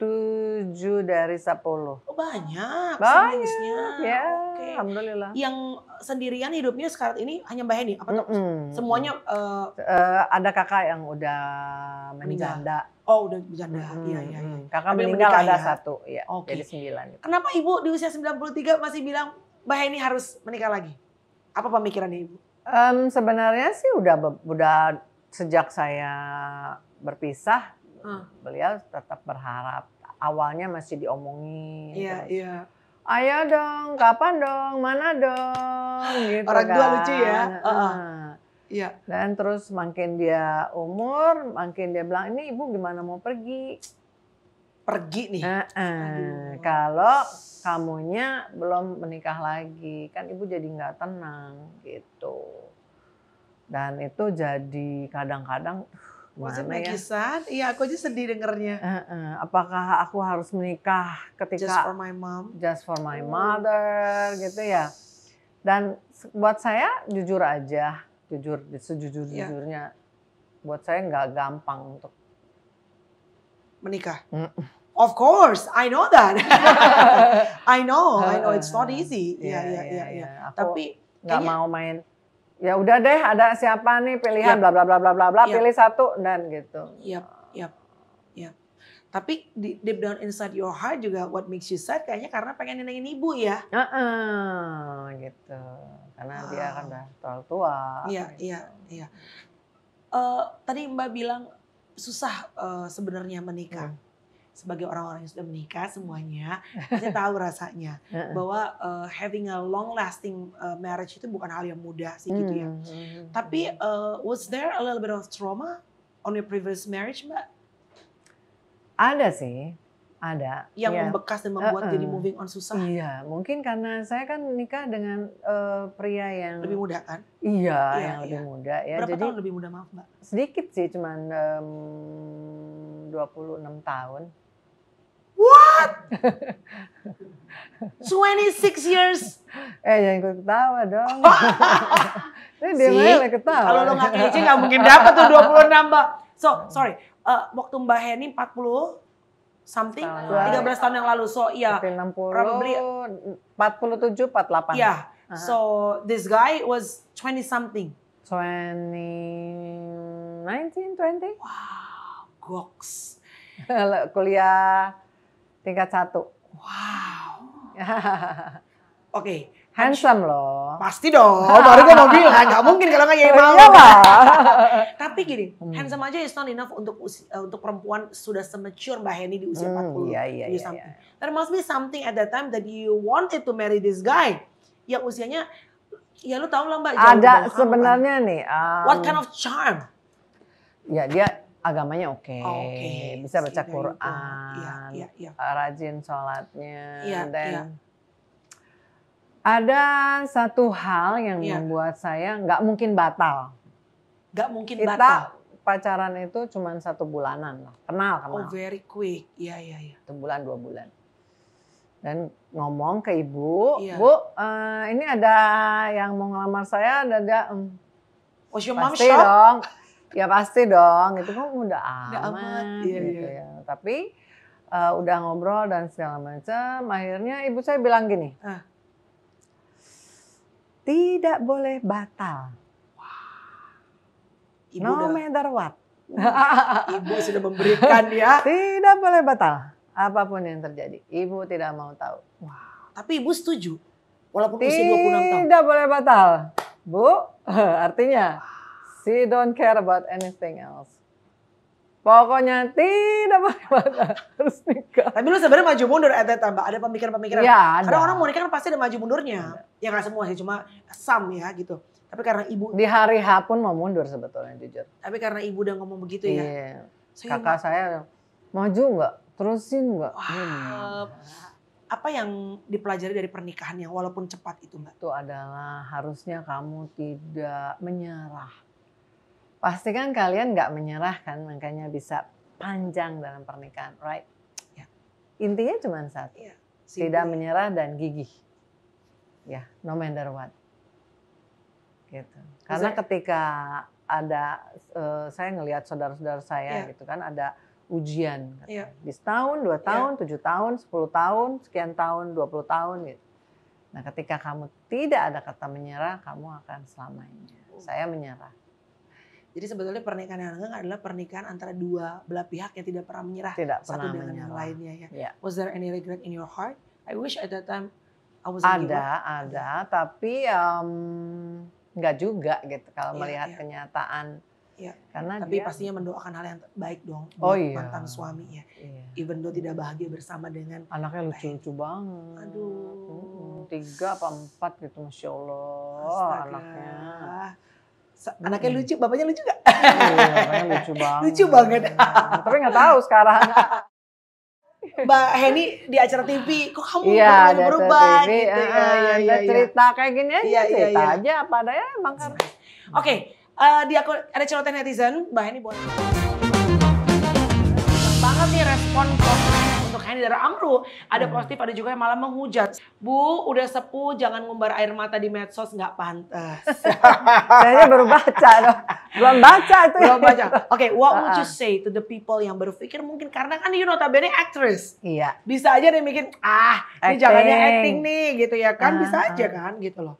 tujuh dari 10. Oh, banyak. Banyak. Ya. Okay. Alhamdulillah. Yang sendirian hidupnya sekarang ini hanya Mbak Heni apa mm -mm. semuanya uh, uh, ada kakak yang udah meninggal. Anda. Oh, udah bercanda. Hmm, iya, iya, iya. Kakak Tapi meninggal ada ya? satu, ya. Okay. Jadi sembilan. Gitu. Kenapa Ibu di usia 93 masih bilang Mbak Heni harus menikah lagi? Apa pemikirannya Ibu? Um, sebenarnya sih udah udah sejak saya berpisah Hmm. Beliau tetap berharap awalnya masih diomongin. Iya, iya. Ayo dong, kapan dong, mana dong, ah, gitu Orang kan. lucu ya. Uh -uh. Iya. Dan terus makin dia umur, makin dia bilang ini ibu gimana mau pergi? Pergi nih. Uh -uh. Kalau kamunya belum menikah lagi, kan ibu jadi nggak tenang gitu. Dan itu jadi kadang-kadang Maksudnya ya? Kisan? Iya, aku aja sedih dengernya. Uh, uh, apakah aku harus menikah ketika just for my mom, just for my oh. mother, gitu ya? Dan buat saya jujur aja, jujur sejujur jujurnya, yeah. buat saya nggak gampang untuk menikah. Mm. Of course, I know that. I know, I know it's not easy. Iya, iya, iya. iya, iya, iya. Tapi nggak mau main ya udah deh ada siapa nih pilihan iya. bla bla bla bla bla bla iya. pilih satu dan gitu. Yap, yap, yap. Tapi di deep down inside your heart juga what makes you sad kayaknya karena pengen nenengin ibu ya. Heeh, uh -uh, gitu. Karena uh. dia ah. kan udah terlalu tua. Iya, gitu. iya, iya. Uh, tadi Mbak bilang susah uh, sebenarnya menikah. Hmm sebagai orang-orang yang sudah menikah semuanya pasti tahu rasanya bahwa uh, having a long lasting uh, eh, marriage itu bukan hal yang mudah sih gitu ya. Mm-hmm. Tapi uh, was there a little bit of trauma on your previous marriage, Mbak? Ada sih, ada. Yang ya. membekas dan membuat uh-uh. jadi moving on susah. Iya, mungkin karena saya kan nikah dengan uh, pria yang lebih muda kan? Iya, iya yang iya. lebih muda ya. Berapa jadi, tahun lebih muda maaf, Mbak? Sedikit sih, cuman um, mmm, 26 tahun. What? 26 years? Eh jangan ikut ketawa dong. Ini dia malah ketawa. Kalau lo gak kece gak mungkin dapet tuh 26 mbak. So sorry, uh, waktu Mbak Heni 40 something tahun. 13 tahun yang lalu. So iya. Yeah, 60, probably, 47, 48. Iya. Yeah. So this guy was 20 something. 20, 19, 20. Wow, goks. Kuliah Tingkat satu. Wow. Oke. Okay. Handsome loh. Pasti dong. Baru gue mau bilang, nggak mungkin kalau nggak ya mau. Tapi gini, hmm. handsome aja is not enough untuk usia, eh, untuk perempuan sudah semature Mbak Henny di usia hmm, 40. Iya, iya, iya, iya. There must be something at that time that you wanted to marry this guy. Yang usianya, ya lu tau lah Mbak. Ada kan? sebenarnya nih. Um, What kind of charm? Ya dia agamanya oke, okay. okay. bisa baca iya, Quran, ya, ya, ya. rajin sholatnya, ya, dan ya. ada satu hal yang ya. membuat saya nggak mungkin batal. Nggak mungkin Kita batal. pacaran itu cuma satu bulanan kenal kenal. Oh very quick, ya ya ya. Satu bulan dua bulan. Dan ngomong ke ibu, ya. bu, uh, ini ada yang mau ngelamar saya, ada, ada um, hmm. oh, pasti dong ya pasti dong itu kan udah aman, udah aman iya, gitu iya. ya tapi uh, udah ngobrol dan segala macam akhirnya ibu saya bilang gini ah. tidak boleh batal wow. ibu no udah, matter what ibu sudah memberikan ya tidak boleh batal apapun yang terjadi ibu tidak mau tahu wow. tapi ibu setuju walaupun usia 26 tahun tidak boleh batal bu artinya wow She don't care about anything else. Pokoknya tidak batas harus nikah. Tapi lu sebenarnya maju mundur at tambah Ada pemikiran-pemikiran. Ya, ada. Karena orang mau nikah kan pasti ada maju mundurnya. Ada. Ya nggak semua sih, cuma sam ya gitu. Tapi karena ibu di hari H pun mau mundur sebetulnya jujur. Tapi karena ibu udah ngomong begitu ya. Iya. So, Kakak saya maju nggak? Terusin nggak? Wah, hmm. Apa yang dipelajari dari pernikahan yang walaupun cepat itu mbak? Itu adalah harusnya kamu tidak menyerah pastikan kalian nggak menyerah kan makanya bisa panjang dalam pernikahan right ya. intinya cuma satu ya, tidak menyerah dan gigih ya no matter what gitu karena saya, ketika ada uh, saya ngelihat saudara-saudara saya ya. gitu kan ada ujian ya. di setahun dua ya. tahun ya. tujuh tahun sepuluh tahun sekian tahun dua puluh tahun gitu nah ketika kamu tidak ada kata menyerah kamu akan selamanya oh. saya menyerah jadi sebetulnya pernikahan yang langgeng adalah pernikahan antara dua belah pihak yang tidak pernah menyerah tidak satu pernah dengan menyerah. yang lainnya ya. Yeah. Was there any regret in your heart? I wish at that time I was ada, ada, iya. tapi um, nggak juga gitu kalau yeah, melihat yeah. kenyataan. Ya. Karena tapi dia, pastinya mendoakan hal yang baik dong oh iya. mantan suami ya. Iya. Even do tidak bahagia bersama dengan anaknya lucu-lucu banget. Aduh. Hmm, tiga apa empat gitu masya Allah Astaga. anaknya. Anaknya lucu, bapaknya lucu gak? Iya, lucu banget. Lucu banget. Tapi nggak tahu sekarang. Mbak Heni di acara TV, kok kamu ya, berubah TV, gitu. ya, ya, ya cerita kayak gini aja, iya, iya, cerita iya. aja apa adanya emang karena. Oke, okay, uh, eh, di akun ada celoteh netizen, Mbak Heni boleh. Banget nih respon ini darah Amru. Ada hmm. positif, ada juga yang malah menghujat. Bu, udah sepuh, jangan ngumbar air mata di medsos, nggak pantas. Saya baru baca loh, Belum baca itu. Belum baca. Oke, okay, what would you ah, ah. say to the people yang berpikir mungkin karena kan you notabene actress. Iya. Bisa aja dia mikir, ah acting. ini jangannya acting nih gitu ya kan. Bisa ah, aja kan gitu loh.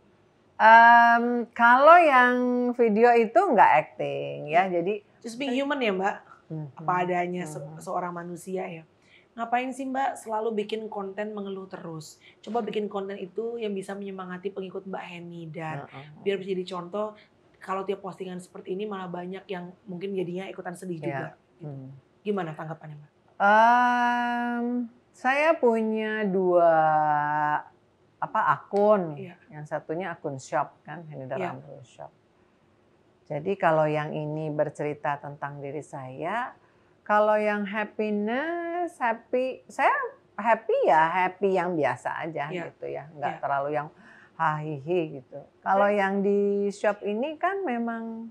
Um, kalau yang video itu nggak acting ya, hmm. jadi just being human ya mbak, hmm. apa adanya se hmm. seorang manusia ya ngapain sih Mbak selalu bikin konten mengeluh terus? Coba bikin konten itu yang bisa menyemangati pengikut Mbak Heni dan uh -uh. biar bisa jadi contoh kalau tiap postingan seperti ini malah banyak yang mungkin jadinya ikutan sedih yeah. juga. Gitu. Hmm. Gimana tanggapannya Mbak? Um, saya punya dua apa akun. Yeah. Yang satunya akun shop kan, Heni Daramrul iya. yeah. Shop. Jadi kalau yang ini bercerita tentang diri saya, kalau yang happiness, happy saya happy ya happy yang biasa aja yeah. gitu ya, nggak yeah. terlalu yang hahihi gitu. Kalau yeah. yang di shop ini kan memang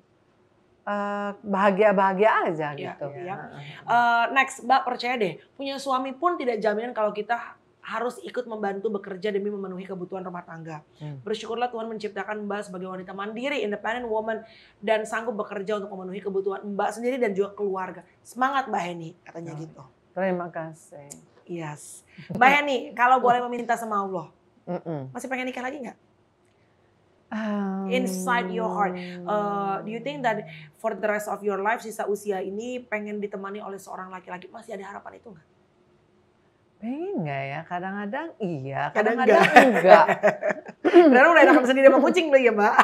eh, bahagia-bahagia aja ya, gitu. Ya. Uh, next, Mbak percaya deh, punya suami pun tidak jaminan kalau kita harus ikut membantu bekerja demi memenuhi kebutuhan rumah tangga. Hmm. Bersyukurlah Tuhan menciptakan Mbak sebagai wanita mandiri, independent woman, dan sanggup bekerja untuk memenuhi kebutuhan Mbak sendiri dan juga keluarga. Semangat Mbak Heni, katanya oh. gitu. Terima kasih. Yes. Mbak Heni, kalau boleh meminta sama Allah, Mm-mm. masih pengen nikah lagi nggak? Um, Inside your heart, uh, do you think that for the rest of your life sisa usia ini pengen ditemani oleh seorang laki-laki masih ada harapan itu nggak? Pengen nggak ya? Kadang-kadang iya, kadang-kadang enggak. Karena udah enak sendiri sama kucing lagi ya Mbak.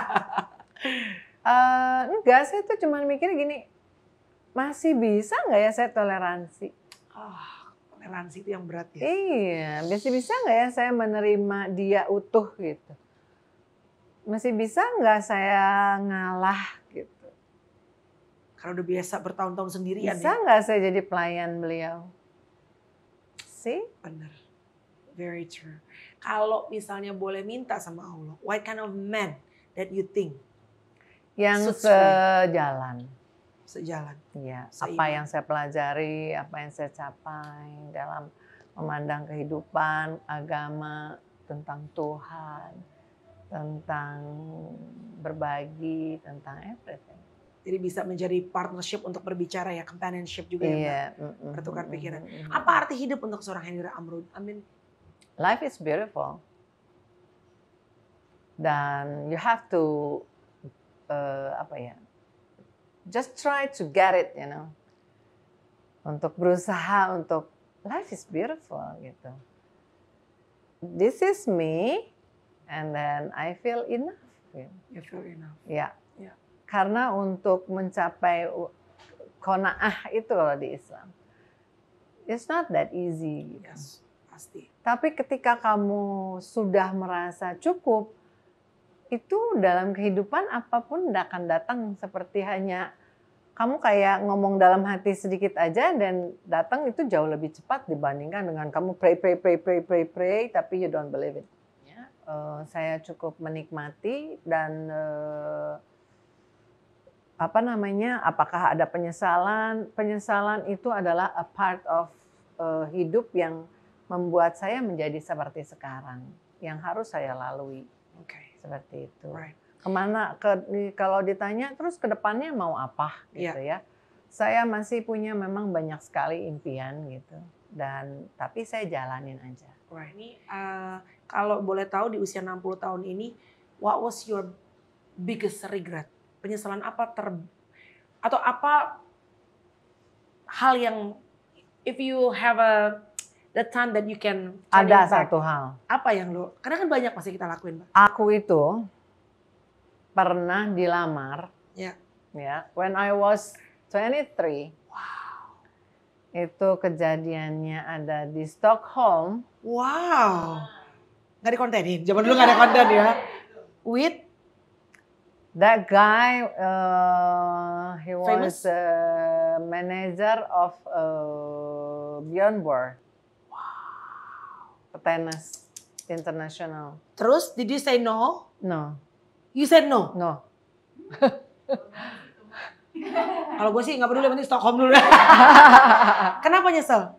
uh, enggak, saya tuh cuma mikir gini, masih bisa nggak ya saya toleransi? Oh, toleransi itu yang berat ya? Iya, masih bisa nggak ya saya menerima dia utuh gitu? Masih bisa nggak saya ngalah gitu? Karena udah biasa bertahun-tahun sendirian. Bisa ya. nggak ya? saya jadi pelayan beliau? say? Benar. Very true. Kalau misalnya boleh minta sama Allah, what kind of man that you think? Yang sejalan. Sejalan. Iya. Apa yang saya pelajari, apa yang saya capai dalam memandang kehidupan, agama, tentang Tuhan, tentang berbagi, tentang everything. Jadi bisa menjadi partnership untuk berbicara ya, companionship juga yeah. ya, iya, Mbak. Mm, mm, Bertukar mm, pikiran. Apa arti hidup untuk seorang Hendra Amrud? I mean, life is beautiful. Dan you have to uh, apa ya? Just try to get it, you know. Untuk berusaha untuk life is beautiful gitu. This is me and then I feel enough. Gitu. You feel enough. Yeah. Karena untuk mencapai kona'ah itu kalau di Islam. It's not that easy. Yes, pasti. Tapi ketika kamu sudah merasa cukup, itu dalam kehidupan apapun tidak akan datang seperti hanya kamu kayak ngomong dalam hati sedikit aja dan datang itu jauh lebih cepat dibandingkan dengan kamu pray pray pray pray pray pray tapi you don't believe it. Yeah. Ya, uh, saya cukup menikmati dan eh, apa namanya? Apakah ada penyesalan? Penyesalan itu adalah a part of uh, hidup yang membuat saya menjadi seperti sekarang, yang harus saya lalui. Oke. Okay. Seperti itu. Right. Kemana? Ke, kalau ditanya terus ke depannya mau apa iya. gitu yeah. ya? Saya masih punya memang banyak sekali impian gitu dan tapi saya jalanin aja. Right. Ini uh, kalau boleh tahu di usia 60 tahun ini, what was your biggest regret? penyesalan apa ter atau apa hal yang if you have a the time that you can ada impact, satu hal apa yang lo karena kan banyak pasti kita lakuin mbak aku itu pernah dilamar ya yeah. ya yeah, when I was 23 wow itu kejadiannya ada di Stockholm wow nggak dikontenin zaman dulu iya. gak ada konten ya with That guy, uh, he Famous? was manager of uh, Beyond War. Wow. Petenis International. Terus, did you say no? No. You said no? No. Kalau gue sih nggak peduli, penting Stockholm dulu. Kenapa nyesel?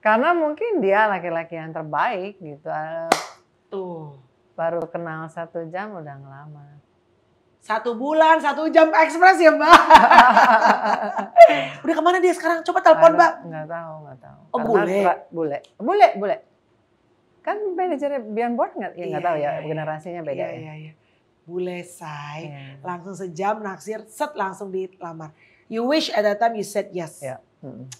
Karena mungkin dia laki-laki yang terbaik gitu. Tuh. Baru kenal satu jam udah ngelamar. Satu bulan, satu jam ekspres ya Mbak. Udah kemana dia sekarang? Coba telepon Mbak. Nggak tahu, nggak tahu. Oh boleh. Boleh, boleh, boleh. Kan manajernya Bian Board nggak? Ya nggak iya, tahu ya, iya, iya. generasinya beda iya, ya. Iya, iya. Bule say, iya. yeah. langsung sejam naksir, set langsung dilamar. You wish at that time you said yes. Yeah. Hmm.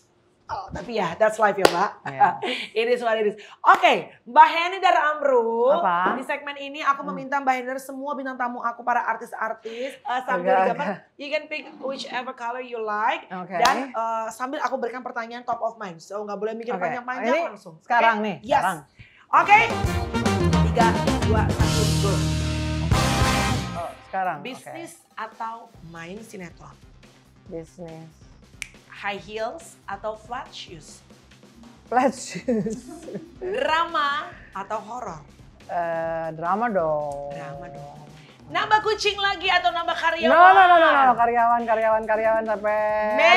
Oh, tapi ya, that's life ya Mbak. Yeah. it is what it is. Oke, okay, Mbak Heni dari Amru. Apa? Di segmen ini aku hmm. meminta Mbak Heni dari semua bintang tamu aku para artis-artis uh, sambil okay, digambar. You can pick whichever color you like. Okay. Dan uh, sambil aku berikan pertanyaan top of mind. So nggak boleh mikir okay. panjang-panjang oh, langsung. Sekarang okay? nih. Yes. Oke. Okay. Tiga, dua, satu, go. Oh, sekarang. Bisnis okay. atau main sinetron? Bisnis high heels atau flat shoes? Flat shoes. drama atau horror? Uh, drama dong. Drama dong. Nambah kucing lagi atau nambah karyawan? No, no, no, no, no. karyawan, karyawan, karyawan sampai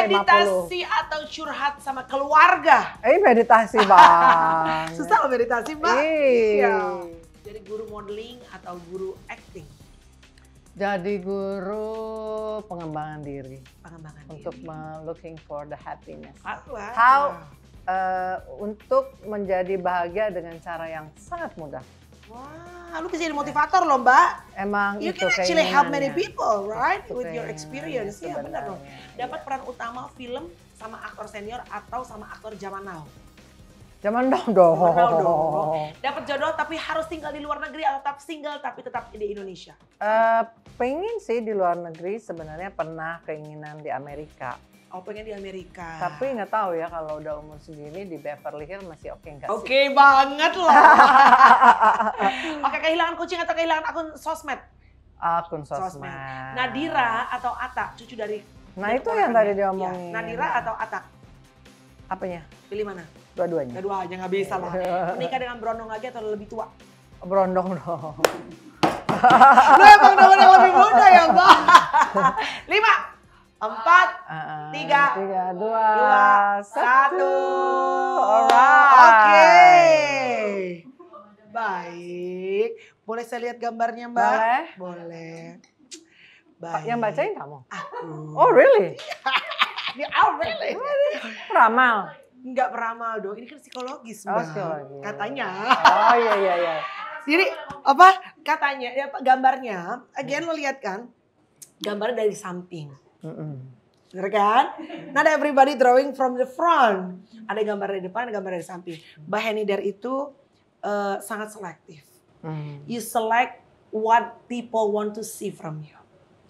Meditasi 50. atau curhat sama keluarga? Eh, meditasi, Bang. Susah loh meditasi, Bang. Iya. Jadi guru modeling atau guru acting? jadi guru pengembangan diri. Pengembangan untuk diri. Untuk looking for the happiness. Ah, wow. How uh, untuk menjadi bahagia dengan cara yang sangat mudah. Wah, lu bisa jadi motivator loh mbak. Emang you itu can actually help many people, right? Itu With your experience, ya benar loh. Dapat peran utama film sama aktor senior atau sama aktor zaman now. Zaman now dong. Zaman now dong. Dapat jodoh tapi harus tinggal di luar negeri atau tetap single tapi tetap di Indonesia. Uh, pengen sih di luar negeri sebenarnya pernah keinginan di Amerika. Oh pengen di Amerika. Tapi nggak tahu ya kalau udah umur segini di Beverly Hills masih oke okay nggak sih? Oke banget loh. oke kehilangan kucing atau kehilangan akun sosmed? Akun sosmed. sosmed. Nadira atau Ata, cucu dari. Nah itu yang tadi iya. diomongin. Ya. Nadira iya. atau Ata? Apanya? Pilih mana? Dua-duanya. Dua-duanya nggak bisa lah. Menikah dengan Brondong lagi atau lebih tua? Brondong dong. Lu emang nomor yang lebih muda ya, Pak? Lima, empat, ah, ah, tiga, dua, satu. Oke. Baik. Boleh saya lihat gambarnya, Mbak? Boleh. Boleh. Baik. Yang bacain kamu? Aku. Oh, really? yeah, oh, really? Ramal. Enggak peramal dong, ini kan psikologis mbak. Oh, Katanya. Oh iya iya iya. Jadi apa katanya ya gambarnya again lo lihat kan gambar dari samping. Mm Bener kan? Not everybody drawing from the front. Ada gambar dari depan, ada gambar dari samping. dari itu uh, sangat selektif. Mm. You select what people want to see from you.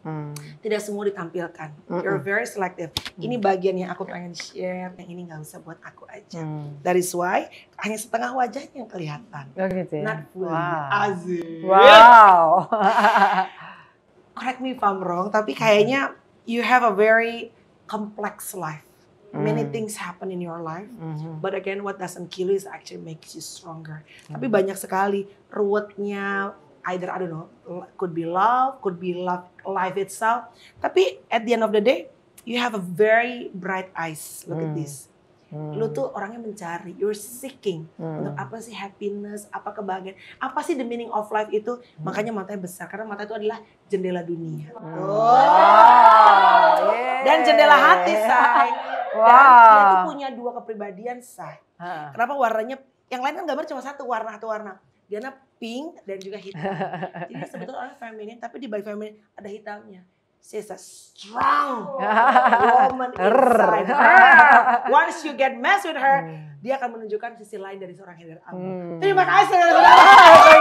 Hmm. Tidak semua ditampilkan. Mm-mm. You're very selective. Mm-mm. Ini bagian yang aku pengen share, yang ini nggak usah buat aku aja. Hmm. That is why hanya setengah wajahnya yang kelihatan. Oh gitu ya? Not fully. Wow. Azir. Wow. Correct me if I'm wrong, tapi kayaknya mm-hmm. you have a very complex life. Many mm. things happen in your life, mm -hmm. but again, what doesn't kill you is actually makes you stronger. Mm. Tapi banyak sekali ruwetnya, either I don't know, could be love, could be love life itself. Tapi at the end of the day, you have a very bright eyes. Look hmm. at this. Hmm. Lu tuh orangnya mencari, you're seeking hmm. untuk apa sih happiness, apa kebahagiaan, apa sih the meaning of life itu. Hmm. Makanya matanya besar karena mata itu adalah jendela dunia. Wow. Hmm. Oh. wow. Dan jendela hati, say. Wow. Dan dia tuh punya dua kepribadian, say. Kenapa warnanya yang lain kan gambar cuma satu warna, satu warna. Diana pink dan juga hitam. Jadi sebetulnya orang feminin tapi di balik feminin ada hitamnya. She's a strong woman inside her. Once you get mess with her, hmm. dia akan menunjukkan sisi lain dari seorang Heather Albar. Hmm. Terima kasih saudara-saudara.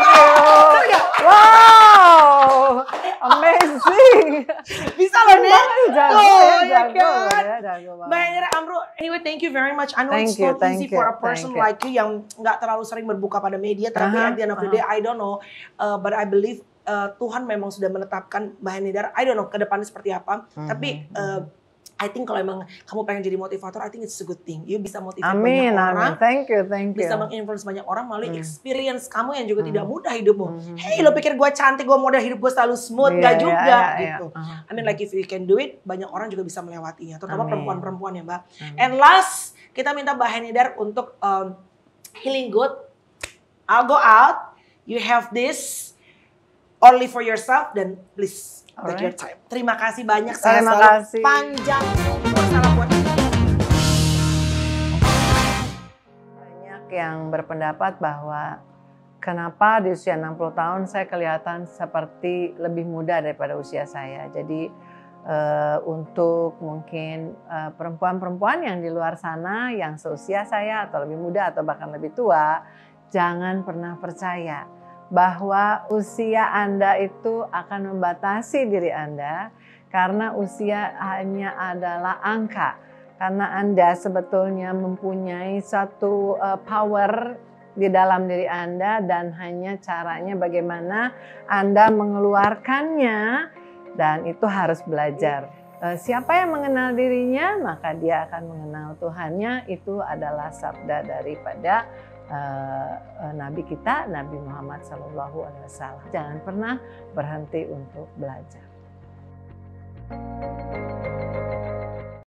Wow. Wow, amazing. Bisa loh nih. Jago, oh, iya, ya, jago, ya, jago Mbak Indra Amru, anyway thank you very much. I know thank it's not easy you, for a person like you yang nggak terlalu sering berbuka pada media, tapi uh -huh, at the end of the uh-huh. day, I don't know, uh, but I believe uh, Tuhan memang sudah menetapkan Mbak Nidar, I don't know ke depannya seperti apa, Uh mm-hmm, -huh, tapi uh, mm-hmm. I think kalau emang kamu pengen jadi motivator, I think it's a good thing. You bisa motivate amin, banyak orang. Amin. Thank you, thank you. Bisa menginfluence banyak orang melalui hmm. experience kamu yang juga hmm. tidak mudah hidupmu. Hmm. Hey, lo pikir gue cantik, gue mudah hidup gue selalu smooth, yeah, gak iya, juga yeah, yeah, gitu. Yeah. Uh-huh. I mean like if you can do it, banyak orang juga bisa melewatinya, terutama perempuan-perempuan ya mbak. Amin. And last, kita minta Mbak Henidar untuk um, healing good. I'll go out. You have this only for yourself Then please take right. your time. Terima kasih banyak. Saya Terima selalu kasih. panjang Banyak yang berpendapat bahwa kenapa di usia 60 tahun saya kelihatan seperti lebih muda daripada usia saya. Jadi uh, untuk mungkin perempuan eh, perempuan-perempuan yang di luar sana yang seusia saya atau lebih muda atau bahkan lebih tua, jangan pernah percaya bahwa usia Anda itu akan membatasi diri Anda karena usia hanya adalah angka. Karena Anda sebetulnya mempunyai satu eh, power di dalam diri Anda dan hanya caranya bagaimana Anda mengeluarkannya dan itu harus belajar. Eh, siapa yang mengenal dirinya, maka dia akan mengenal Tuhannya. Itu adalah sabda daripada uh, Nabi kita Nabi Muhammad Shallallahu Alaihi Wasallam. Jangan pernah berhenti untuk belajar.